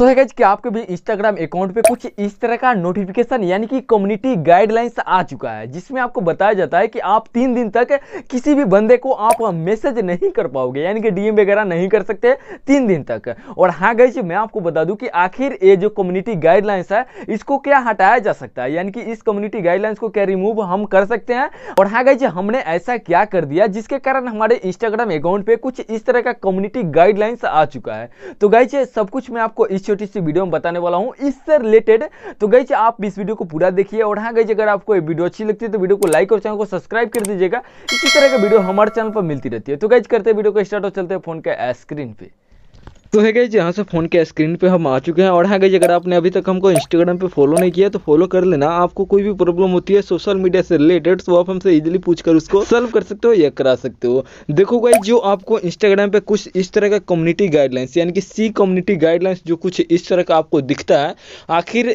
सो तो है कि आपके भी इंस्टाग्राम अकाउंट पे कुछ इस तरह का नोटिफिकेशन यानी कि कम्युनिटी गाइडलाइंस आ चुका है जिसमें आपको बताया जाता है कि आप तीन दिन तक किसी भी बंदे को आप मैसेज नहीं कर पाओगे यानी कि डीएम वगैरह नहीं कर सकते तीन दिन तक और हाँ गई मैं आपको बता दूं कि आखिर ये जो कम्युनिटी गाइडलाइंस है इसको क्या हटाया जा सकता है यानी कि इस कम्युनिटी गाइडलाइंस को क्या रिमूव हम कर सकते हैं और हाँ गई जी हमने ऐसा क्या कर दिया जिसके कारण हमारे इंस्टाग्राम अकाउंट पे कुछ इस तरह का कम्युनिटी गाइडलाइंस आ चुका है तो गई सब कुछ मैं आपको इस छोटी सी वीडियो में बताने वाला हूँ इससे रिलेटेड तो गई आप इस वीडियो को पूरा देखिए और हाँ गई अगर आपको ये वीडियो अच्छी लगती है तो वीडियो को लाइक और चैनल को सब्सक्राइब कर दीजिएगा इसी तरह का वीडियो हमारे चैनल पर मिलती रहती है तो गई करते हैं वीडियो को स्टार्ट और चलते हैं फोन के स्क्रीन पर तो है गई यहाँ से फ़ोन के स्क्रीन पे हम आ चुके हैं और हाँ गई अगर आपने अभी तक हमको इंस्टाग्राम पे फॉलो नहीं किया तो फॉलो कर लेना आपको कोई भी प्रॉब्लम होती है सोशल मीडिया से रिलेटेड तो आप हमसे इजीली पूछकर उसको सॉल्व कर सकते हो या करा सकते हो देखो गई जो आपको इंस्टाग्राम पे कुछ इस तरह का कम्युनिटी गाइडलाइंस यानी कि सी कम्युनिटी गाइडलाइंस जो कुछ इस तरह का आपको दिखता है आखिर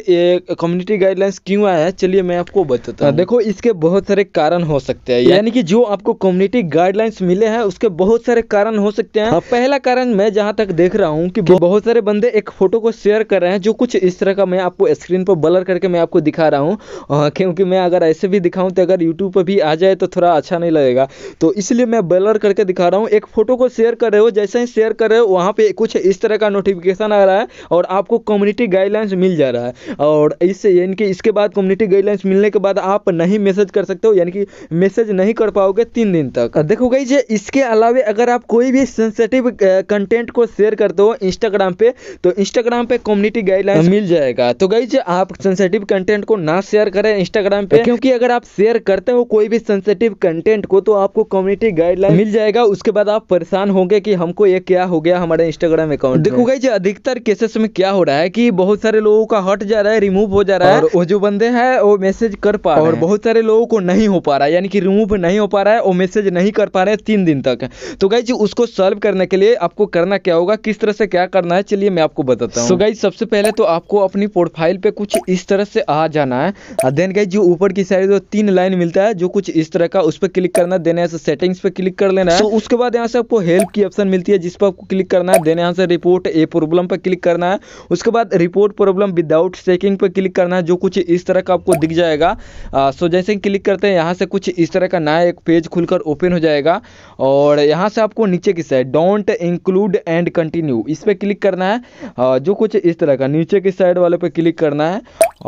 कम्युनिटी गाइडलाइंस क्यों आया है चलिए मैं आपको बताता हूँ देखो इसके बहुत सारे कारण हो सकते हैं यानी कि जो आपको कम्युनिटी गाइडलाइंस मिले हैं उसके बहुत सारे कारण हो सकते हैं हाँ, पहला कारण मैं जहाँ तक देख रहा रहा हूँ कि बहुत सारे बंदे एक फोटो को शेयर कर रहे हैं जो कुछ इस तरह का मैं आपको स्क्रीन पर ब्लर करके मैं आपको दिखा रहा हूँ क्योंकि मैं अगर ऐसे भी दिखाऊँ तो अगर यूट्यूब पर भी आ जाए तो थोड़ा अच्छा नहीं लगेगा तो इसलिए मैं ब्लर करके दिखा रहा हूँ एक फोटो को शेयर कर रहे हो जैसे ही शेयर कर रहे हो वहाँ पर कुछ इस तरह का नोटिफिकेशन आ रहा है और आपको कम्युनिटी गाइडलाइंस मिल जा रहा है और इससे यानी कि इसके बाद कम्युनिटी गाइडलाइंस मिलने के बाद आप नहीं मैसेज कर सकते हो यानी कि मैसेज नहीं कर पाओगे तीन दिन तक देखो गई इसके अलावा अगर आप कोई भी सेंसेटिव कंटेंट को शेयर करते हो इंस्टाग्राम पे तो इंस्टाग्राम पे कम्युनिटी गाइडलाइन मिल जाएगा तो गई आप सेंसेटिव कंटेंट को ना शेयर करें इंस्टाग्राम पे क्योंकि अगर आप शेयर करते हो कोई भी सेंसेटिव कंटेंट को तो आपको कम्युनिटी गाइडलाइन मिल जाएगा उसके बाद आप परेशान होंगे कि हमको ये क्या हो गया हमारे इंस्टाग्राम अकाउंट देखो गई अधिकतर केसेस में क्या हो रहा है की बहुत सारे लोगों का हट जा रहा है रिमूव हो जा रहा है वो जो बंदे है वो मैसेज कर पा रहे और बहुत सारे लोगों को नहीं हो पा रहा है यानी कि रिमूव नहीं हो पा रहा है वो मैसेज नहीं कर पा रहे हैं तीन दिन तक तो गई उसको सॉल्व करने के लिए आपको करना क्या होगा किस तरह से क्या करना है चलिए मैं आपको बताता हूँ सो गाइज सबसे पहले तो आपको अपनी प्रोफाइल पे कुछ इस तरह से आ जाना है देन हाँ, गाइज जो ऊपर की साइड जो तो तीन लाइन मिलता है जो कुछ इस तरह का उस पर क्लिक करना है देन यहाँ से सेटिंग्स पे क्लिक कर लेना है तो उसके बाद यहाँ से आपको हेल्प की ऑप्शन मिलती है जिस पर आपको क्लिक करना है देन यहाँ से रिपोर्ट ए प्रॉब्लम पर क्लिक करना है उसके बाद रिपोर्ट प्रॉब्लम विदाउट चेकिंग पर क्लिक करना है जो कुछ इस तरह का आपको दिख जाएगा सो हाँ, जैसे ही क्लिक करते हैं यहाँ से कुछ इस तरह का नया एक पेज खुलकर ओपन हो जाएगा और यहाँ से आपको नीचे की side don't include and continue to इस पर क्लिक करना है जो कुछ इस तरह का नीचे की साइड वाले पर क्लिक करना है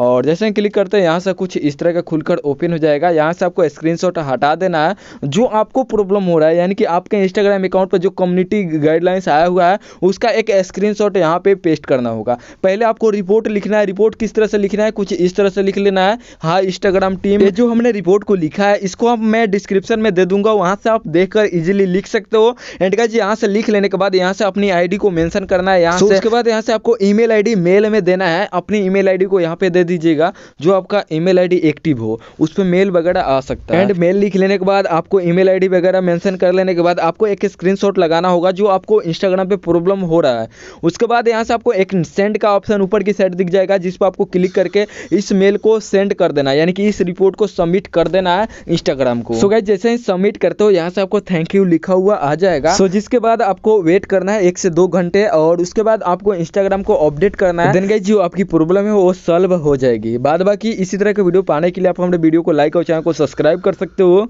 और जैसे ही क्लिक करते हैं यहाँ से कुछ इस तरह का खुलकर ओपन हो जाएगा यहाँ से आपको स्क्रीनशॉट हटा देना है जो आपको प्रॉब्लम हो रहा है यानी कि आपके इंस्टाग्राम अकाउंट पर जो कम्युनिटी गाइडलाइंस आया हुआ है उसका एक स्क्रीनशॉट यहाँ पे पेस्ट करना होगा पहले आपको रिपोर्ट लिखना है रिपोर्ट किस तरह से लिखना है कुछ इस तरह से लिख लेना है हाँ इंस्टाग्राम टीम जो हमने रिपोर्ट को लिखा है इसको आप मैं डिस्क्रिप्शन में दे दूंगा वहाँ से आप देखकर इजीली लिख सकते हो एंड गाइज यहाँ से लिख लेने के बाद यहाँ से अपनी आई को आपको मेंशन करना है यहाँ so, से उसके बाद यहाँ से आपको ईमेल आईडी मेल में देना है अपनी ईमेल आईडी को यहाँ पे दे दीजिएगा जो आपका ईमेल आईडी एक्टिव हो उस पर मेल वगैरह आ सकता है एंड मेल लिख लेने के बाद आपको ईमेल आईडी वगैरह मेंशन कर लेने के बाद आपको एक स्क्रीनशॉट लगाना होगा जो आपको इंस्टाग्राम पे प्रॉब्लम हो रहा है उसके बाद यहाँ से आपको एक सेंड का ऑप्शन ऊपर की साइड दिख जाएगा जिस पर आपको क्लिक करके इस मेल को सेंड कर देना है यानी कि इस रिपोर्ट को सबमिट कर देना है इंस्टाग्राम को सो so, गाइज जैसे ही सबमिट करते हो यहाँ से आपको थैंक यू लिखा हुआ आ जाएगा सो जिसके बाद आपको वेट करना है एक से दो घंटे और उसके बाद आपको इंस्टाग्राम को अपडेट करना है देन गाइज जो आपकी प्रॉब्लम है वो सॉल्व हो जाएगी बाद बाकी इसी तरह के वीडियो पाने के लिए आप हमारे वीडियो को लाइक और चैनल को सब्सक्राइब कर सकते हो